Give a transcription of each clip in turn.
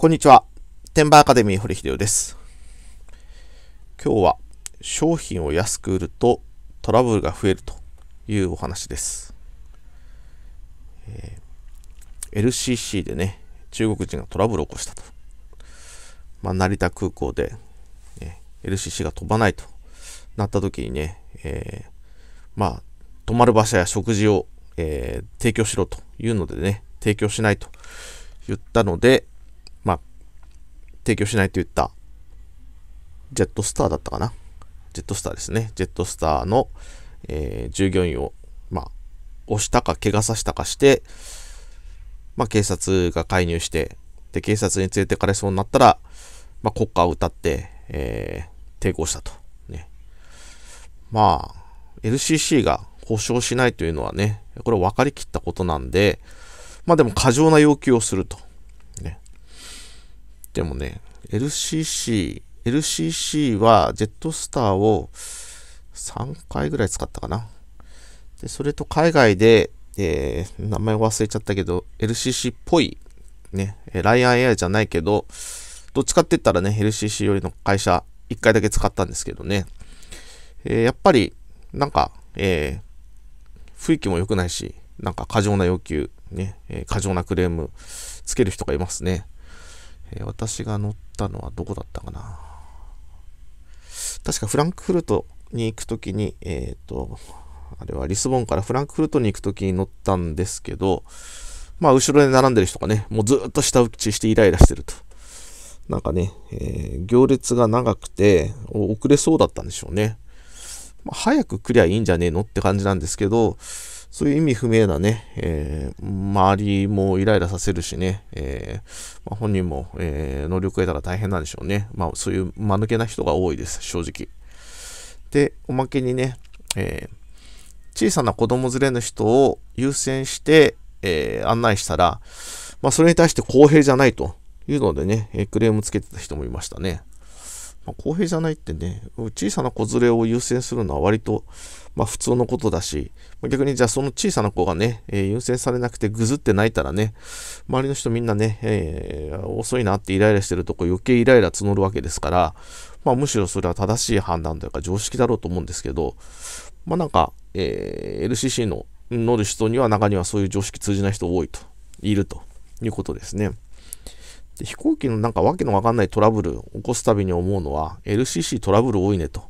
こんにちは。テンバーアカデミー堀秀夫です。今日は商品を安く売るとトラブルが増えるというお話です。えー、LCC でね、中国人がトラブルを起こしたと。まあ、成田空港で、ね、LCC が飛ばないとなった時にね、えー、まあ、泊まる場所や食事を、えー、提供しろというのでね、提供しないと言ったので、提供しないと言った、ジェットスターだったかな。ジェットスターですね。ジェットスターの、えー、従業員を、まあ、押したか、怪我させたかして、まあ、警察が介入して、で、警察に連れてかれそうになったら、まあ、国歌を歌って、えー、抵抗したと。ね。まあ、LCC が保証しないというのはね、これ分かりきったことなんで、まあでも過剰な要求をすると。ってもね、LCC、LCC はジェットスターを3回ぐらい使ったかな。で、それと海外で、えー、名前忘れちゃったけど、LCC っぽい、ね、ライアンエアじゃないけど、どっちかって言ったらね、LCC よりの会社、1回だけ使ったんですけどね。えー、やっぱり、なんか、えー、雰囲気も良くないし、なんか過剰な要求、ね、え過剰なクレームつける人がいますね。えー、私が乗ったのはどこだったかな。確かフランクフルトに行くときに、えっ、ー、と、あれはリスボンからフランクフルトに行くときに乗ったんですけど、まあ、後ろで並んでる人がね、もうずっと下打ちしてイライラしてると。なんかね、えー、行列が長くて、遅れそうだったんでしょうね。まあ、早く来りゃいいんじゃねえのって感じなんですけど、そういう意味不明なね、えー、周りもイライラさせるしね、えー、まあ、本人も、えー、能力を得たら大変なんでしょうね。まあ、そういう間抜けな人が多いです、正直。で、おまけにね、え小さな子供連れの人を優先して、え案内したら、まあ、それに対して公平じゃないというのでね、えクレームつけてた人もいましたね。まあ、公平じゃないってね、小さな子連れを優先するのは割と、まあ、普通のことだし、まあ、逆にじゃあその小さな子がね、えー、優先されなくてぐずって泣いたらね、周りの人みんなね、えー、遅いなってイライラしてるとこ余計イライラ募るわけですから、まあ、むしろそれは正しい判断というか常識だろうと思うんですけど、まあ、なんか、えー、LCC の乗る人には中にはそういう常識通じない人多いと、いるということですね。で飛行機のなんかわけのわかんないトラブル起こすたびに思うのは LCC トラブル多いねと。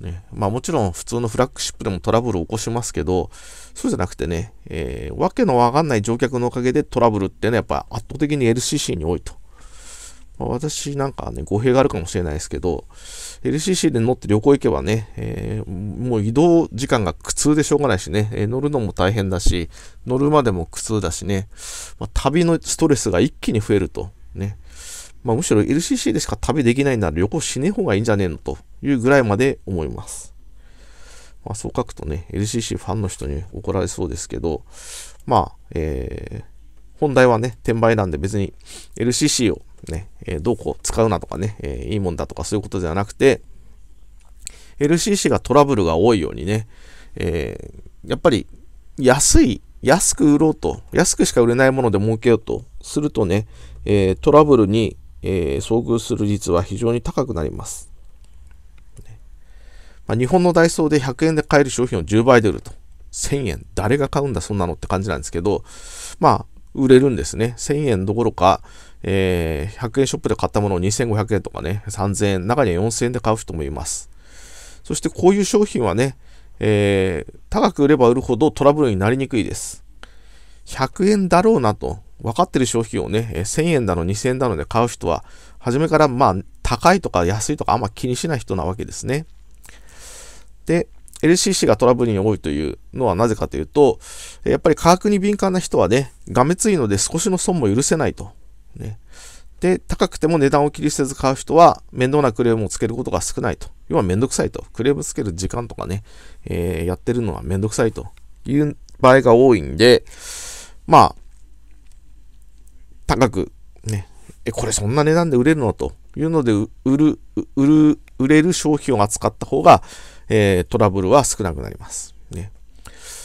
ね、まあもちろん普通のフラッグシップでもトラブル起こしますけど、そうじゃなくてね、えー、わけのわかんない乗客のおかげでトラブルってね、やっぱ圧倒的に LCC に多いと。まあ、私なんかね、語弊があるかもしれないですけど、LCC で乗って旅行行けばね、えー、もう移動時間が苦痛でしょうがないしね、えー、乗るのも大変だし、乗るまでも苦痛だしね、まあ、旅のストレスが一気に増えると。ね。まあ、むしろ LCC でしか旅できないなら旅行しねえ方がいいんじゃねえのというぐらいまで思います。まあ、そう書くとね、LCC ファンの人に怒られそうですけど、まあ、えー、本題はね、転売なんで別に LCC をね、えー、どうこう使うなとかね、えー、いいもんだとかそういうことではなくて、LCC がトラブルが多いようにね、えー、やっぱり安い安く売ろうと、安くしか売れないもので儲けようとするとね、えー、トラブルに、えー、遭遇する率は非常に高くなります。まあ、日本のダイソーで100円で買える商品を10倍で売ると。1000円、誰が買うんだ、そんなのって感じなんですけど、まあ、売れるんですね。1000円どころか、えー、100円ショップで買ったものを2500円とかね、3000円、中には4000円で買う人もいます。そしてこういう商品はね、えー、高く売れば売るほどトラブルになりにくいです。100円だろうなと、分かってる商品をね、1000円だの2000円だので買う人は、初めからまあ、高いとか安いとかあんま気にしない人なわけですね。で、LCC がトラブルに多いというのはなぜかというと、やっぱり価格に敏感な人はね、がめついので少しの損も許せないと。ね、で、高くても値段をり捨せず買う人は、面倒なクレームをつけることが少ないと。要は面倒くさいと。クレームつける時間とかね、えー、やってるのは面倒くさいという場合が多いんで、まあ、高く、ね、え、これそんな値段で売れるのというので、売る、売る、売れる商品を扱った方が、えー、トラブルは少なくなります。ね。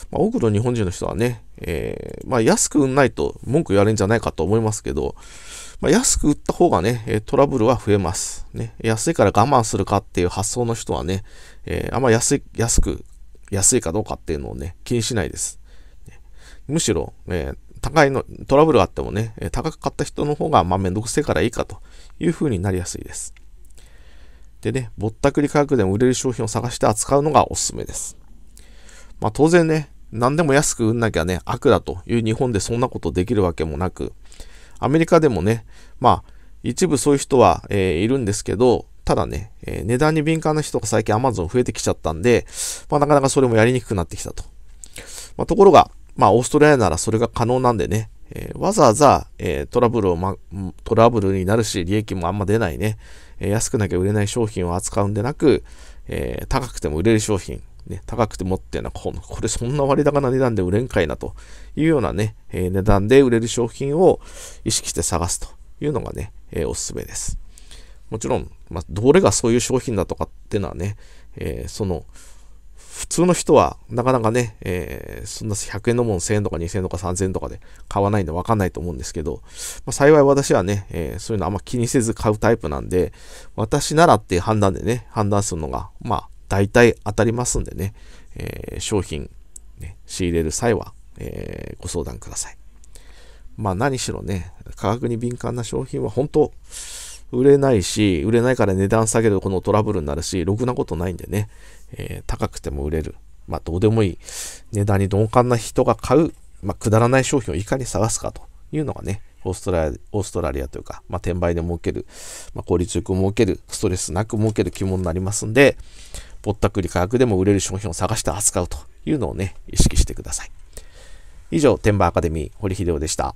まあ、多くの日本人の人はね、えー、まあ、安く売んないと文句言われるんじゃないかと思いますけど、まあ、安く売った方がね、トラブルは増えます。ね、安いから我慢するかっていう発想の人はね、えー、あんま安い、安く、安いかどうかっていうのをね、気にしないです。むしろ、えー、高いの、トラブルがあってもね、高く買った人の方が、まあ、めんどくせえからいいかという風になりやすいです。でね、ぼったくり価格でも売れる商品を探して扱うのがおすすめです。まあ、当然ね、何でも安く売んなきゃね、悪だという日本でそんなことできるわけもなく、アメリカでもね、まあ、一部そういう人は、えー、いるんですけど、ただね、えー、値段に敏感な人が最近 Amazon 増えてきちゃったんで、まあ、なかなかそれもやりにくくなってきたと。まあ、ところが、まあ、オーストラリアならそれが可能なんでね、えー、わざわざ、えー、トラブルを、ま、トラブルになるし、利益もあんま出ないね、えー、安くなきゃ売れない商品を扱うんでなく、え高くても売れる商品、ね、高くてもってな、これそんな割高な値段で売れんかいなというようなね、えー、値段で売れる商品を意識して探すというのがね、えー、おすすめです。もちろん、まあ、どれがそういう商品だとかっていうのはね、えー、その、普通の人はなかなかね、えー、そんな100円のもん1000円とか2000円とか3000円とかで買わないんでわかんないと思うんですけど、まあ、幸い私はね、えー、そういうのあんま気にせず買うタイプなんで、私ならっていう判断でね、判断するのが、まあ、大体当たりますんでね、えー、商品、ね、仕入れる際は、えー、ご相談ください。まあ何しろね、価格に敏感な商品は本当、売れないし、売れないから値段下げるこのトラブルになるし、ろくなことないんでね、えー、高くても売れる。まあどうでもいい。値段に鈍感な人が買う、まあくだらない商品をいかに探すかというのがね、オーストラリアオーストラリアというか、まあ、転売で儲ける、まあ、効率よく儲ける、ストレスなく儲ける肝になりますんで、ぼったくり価格でも売れる商品を探して扱うというのをね、意識してください。以上、天馬アカデミー、堀秀夫でした。